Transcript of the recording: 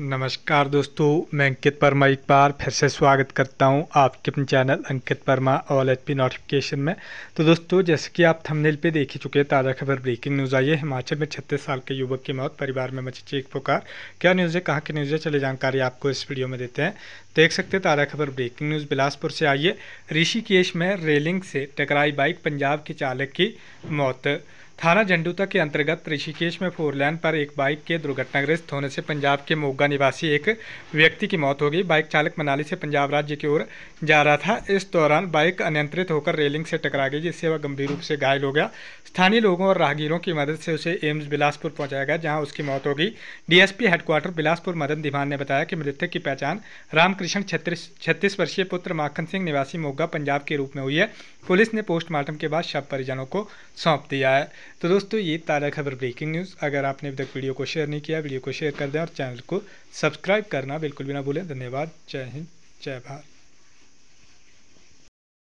नमस्कार दोस्तों मैं अंकित वर्मा एक बार फिर से स्वागत करता हूं आपके अपने channel Ankit Verma all H P notification में तो दोस्तों जैसे कि आप थंबनेल पे देख ही चुके हैं ताज़ा खबर ब्रेकिंग न्यूज़ आई है हिमाचल में छत्तीस साल के युवक की मौत परिवार में मची चेक पुकार क्या न्यूज़ है कहाँ की न्यूज़ है चले जानकारी आपको इस वीडियो में देते हैं देख सकते हैं ताज़ा खबर ब्रेकिंग न्यूज़ बिलासपुर से आइए ऋषिकेश में रेलिंग से टकराई बाइक पंजाब के चालक की मौत थाना झंडूता के अंतर्गत ऋषिकेश में फोरलैन पर एक बाइक के दुर्घटनाग्रस्त होने से पंजाब के मोगा निवासी एक व्यक्ति की मौत हो गई बाइक चालक मनाली से पंजाब राज्य की ओर जा रहा था इस दौरान बाइक अनियंत्रित होकर रेलिंग से टकरा गई जिससे वह गंभीर रूप से घायल हो गया स्थानीय लोगों और राहगीरों की मदद से उसे एम्स बिलासपुर पहुंचाया गया जहां उसकी मौत हो गई डीएसपी हेडक्वार्टर बिलासपुर मदन धीमान ने बताया कि मृतक की पहचान रामकृष्ण छत्तीस छत्तीस वर्षीय पुत्र माखन सिंह निवासी मोगा पंजाब के रूप में हुई है पुलिस ने पोस्टमार्टम के बाद शव परिजनों को सौंप दिया है तो दोस्तों ये ताज़ा खबर ब्रेकिंग न्यूज़ अगर आपने अभी तक वीडियो को शेयर नहीं किया वीडियो को शेयर कर दें और चैनल को सब्सक्राइब करना बिल्कुल भी ना भूलें धन्यवाद जय हिंद जय भारत